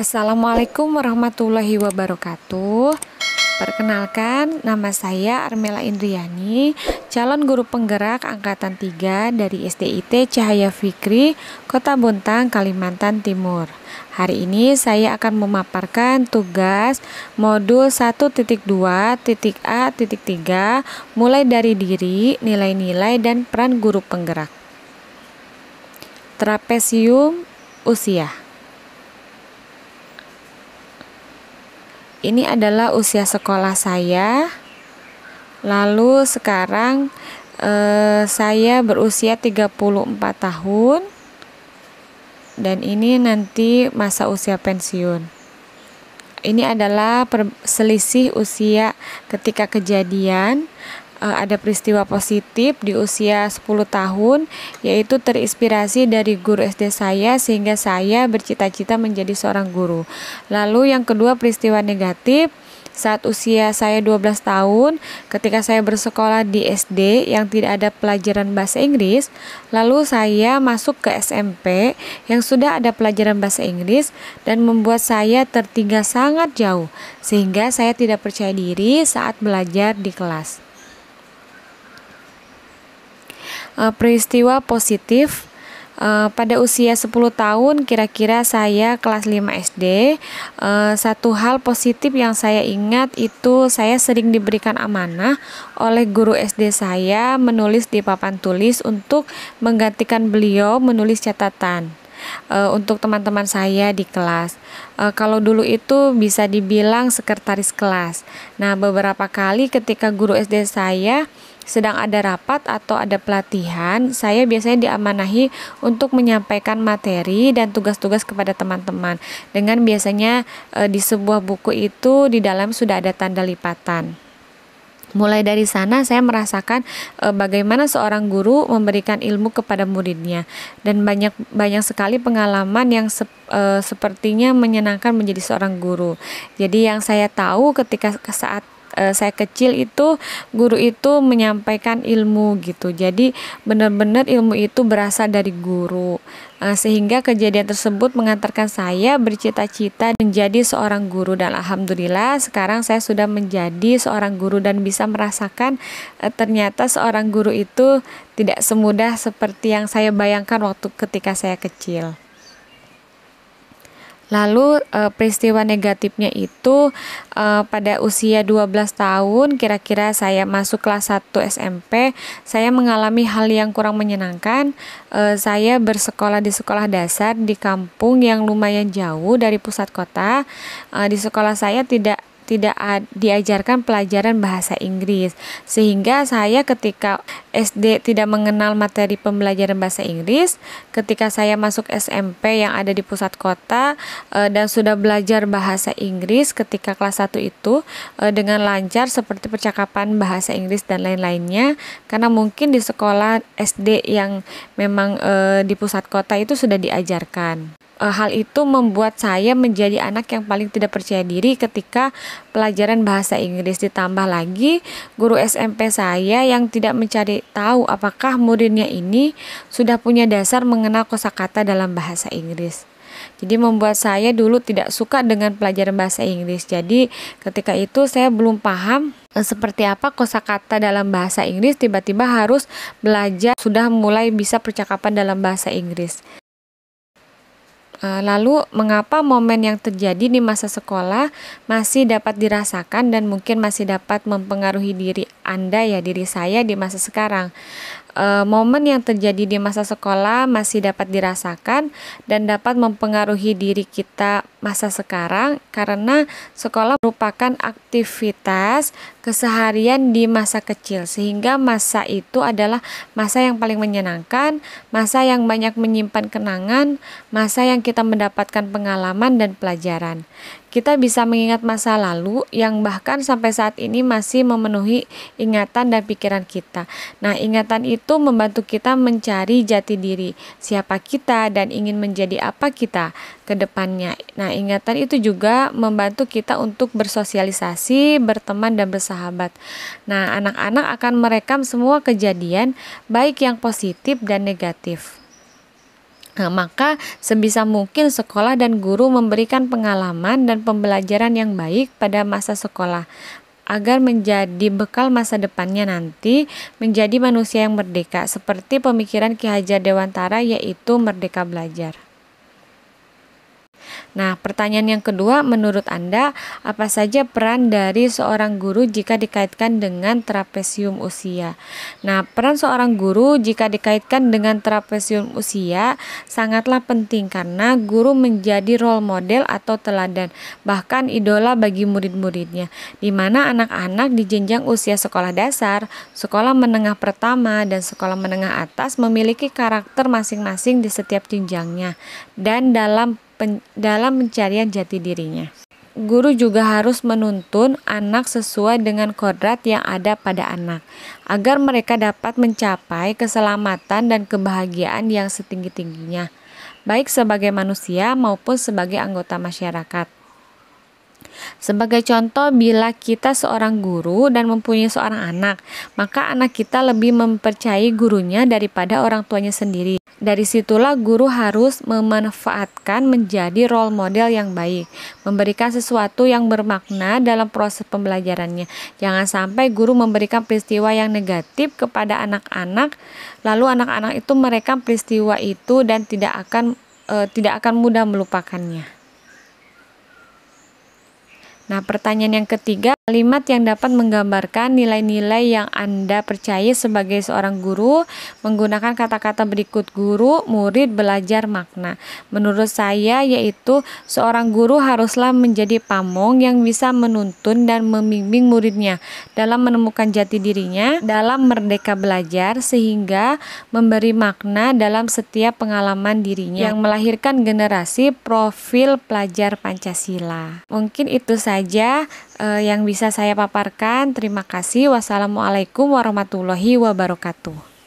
Assalamualaikum warahmatullahi wabarakatuh. Perkenalkan, nama saya Armela Indriani, calon guru penggerak angkatan 3 dari SDIT Cahaya Fikri, Kota Buntang, Kalimantan Timur. Hari ini saya akan memaparkan tugas modul 1.2.A.3 mulai dari diri, nilai-nilai dan peran guru penggerak. Trapesium usia. ini adalah usia sekolah saya. Lalu sekarang eh, saya berusia 34 tahun dan ini nanti masa usia pensiun. Ini adalah selisih usia ketika kejadian Eh, ada peristiwa positif di usia 10 tahun yaitu terinspirasi dari guru SD saya sehingga saya bercita-cita menjadi seorang guru. Lalu yang kedua peristiwa negatif saat usia saya 12 tahun ketika saya bersekolah di SD yang tidak ada pelajaran bahasa Inggris lalu saya masuk ke SMP yang sudah ada pelajaran bahasa Inggris dan membuat saya tertinggal sangat jauh sehingga saya tidak percaya diri saat belajar di kelas uh, peristiwa positif Uh, pada usia 10 tahun kira-kira saya kelas 5 SD uh, satu hal positif yang saya ingat itu saya sering diberikan amanah oleh guru SD saya menulis di papan tulis untuk menggantikan beliau menulis catatan uh, untuk teman-teman saya di kelas. Uh, kalau dulu itu bisa dibilang sekretaris kelas. Nah, beberapa kali ketika guru SD saya sedang ada rapat atau ada pelatihan, saya biasanya diamanahi untuk menyampaikan materi dan tugas-tugas kepada teman-teman. Dengan biasanya e, di sebuah buku itu di dalam sudah ada tanda lipatan. Mulai dari sana saya merasakan e, bagaimana seorang guru memberikan ilmu kepada muridnya dan banyak banyak sekali pengalaman yang se, e, eh, sepertinya menyenangkan menjadi seorang guru. Jadi yang saya tahu ketika saat e, saya kecil itu guru itu menyampaikan ilmu gitu jadi benar-benar ilmu itu berasal dari guru e, sehingga kejadian tersebut mengantarkan saya bercita-cita menjadi seorang guru dan alhamdulillah sekarang saya sudah menjadi seorang guru dan bisa merasakan e, ternyata seorang guru itu tidak semudah seperti yang saya bayangkan waktu ketika saya kecil. Lalu e, peristiwa negatifnya itu e, pada usia 12 tahun kira-kira saya masuk kelas 1 SMP, saya mengalami hal yang kurang menyenangkan. E, saya bersekolah di sekolah dasar di kampung yang lumayan jauh dari pusat kota. E, di sekolah saya tidak tidak diajarkan pelajaran bahasa Inggris. Sehingga saya ketika SD tidak mengenal materi pembelajaran bahasa Inggris, ketika saya masuk SMP yang ada di pusat kota e, dan sudah belajar bahasa Inggris ketika kelas 1 itu e, dengan lancar seperti percakapan bahasa Inggris dan lain-lainnya karena mungkin di sekolah SD yang memang e, di pusat kota itu sudah diajarkan. Eh, hal itu membuat saya menjadi anak yang paling tidak percaya diri ketika pelajaran bahasa Inggris ditambah lagi guru SMP saya yang tidak mencari tahu apakah muridnya ini sudah punya dasar mengenal kosakata dalam bahasa Inggris. Jadi membuat saya dulu tidak suka dengan pelajaran bahasa Inggris. Jadi ketika itu saya belum paham eh, seperti apa kosakata dalam bahasa Inggris tiba-tiba harus belajar sudah mulai bisa percakapan dalam bahasa Inggris. Eh, lalu, mengapa momen yang terjadi di masa sekolah masih dapat dirasakan dan mungkin masih dapat mempengaruhi diri Anda, ya, diri saya di masa sekarang? E, momen yang terjadi di masa sekolah masih dapat dirasakan dan dapat mempengaruhi diri kita masa sekarang karena sekolah merupakan aktivitas keseharian di masa kecil sehingga masa itu adalah masa yang paling menyenangkan, masa yang banyak menyimpan kenangan, masa yang kita mendapatkan pengalaman dan pelajaran. Kita bisa mengingat masa lalu yang bahkan sampai saat ini masih memenuhi ingatan dan pikiran kita. Nah, ingatan itu membantu kita mencari jati diri, siapa kita dan ingin menjadi apa kita ke depannya. Nah, Nah, ingatan itu juga membantu kita untuk bersosialisasi, berteman dan bersahabat. Nah, anak-anak akan merekam semua kejadian baik yang positif dan negatif. Nah, maka sebisa mungkin sekolah dan guru memberikan pengalaman dan pembelajaran yang baik pada masa sekolah agar menjadi bekal masa depannya nanti menjadi manusia yang merdeka seperti pemikiran Ki Hajar Dewantara yaitu merdeka belajar. Nah, pertanyaan yang kedua, menurut Anda, apa saja peran dari seorang guru jika dikaitkan dengan trapesium usia? Nah, peran seorang guru jika dikaitkan dengan trapesium usia sangatlah penting karena guru menjadi role model atau teladan, bahkan idola bagi murid-muridnya, di mana anak-anak di jenjang usia sekolah dasar, sekolah menengah pertama, dan sekolah menengah atas memiliki karakter masing-masing di setiap jenjangnya, dan dalam pen dalam pencarian jati dirinya. Guru juga harus menuntun anak sesuai dengan kodrat yang ada pada anak, agar mereka dapat mencapai keselamatan dan kebahagiaan yang setinggi-tingginya, baik sebagai manusia maupun sebagai anggota masyarakat. Sebagai contoh, bila kita seorang guru dan mempunyai seorang anak, maka anak kita lebih mempercayai gurunya daripada orang tuanya sendiri. Dari situlah guru harus memanfaatkan menjadi role model yang baik, memberikan sesuatu yang bermakna dalam proses pembelajarannya. Jangan sampai guru memberikan peristiwa yang negatif kepada anak-anak, lalu anak-anak itu merekam peristiwa itu dan tidak akan e, tidak akan mudah melupakannya. Nah, pertanyaan yang ketiga Kalimat yang dapat menggambarkan nilai-nilai yang Anda percaya sebagai seorang guru menggunakan kata-kata berikut guru, murid, belajar, makna. Menurut saya yaitu seorang guru haruslah menjadi pamong yang bisa menuntun dan membimbing muridnya dalam menemukan jati dirinya, dalam merdeka belajar sehingga memberi makna dalam setiap pengalaman dirinya yang melahirkan generasi profil pelajar Pancasila. Mungkin itu saja uh, yang bisa bisa saya paparkan. Terima kasih. Wassalamualaikum warahmatullahi wabarakatuh.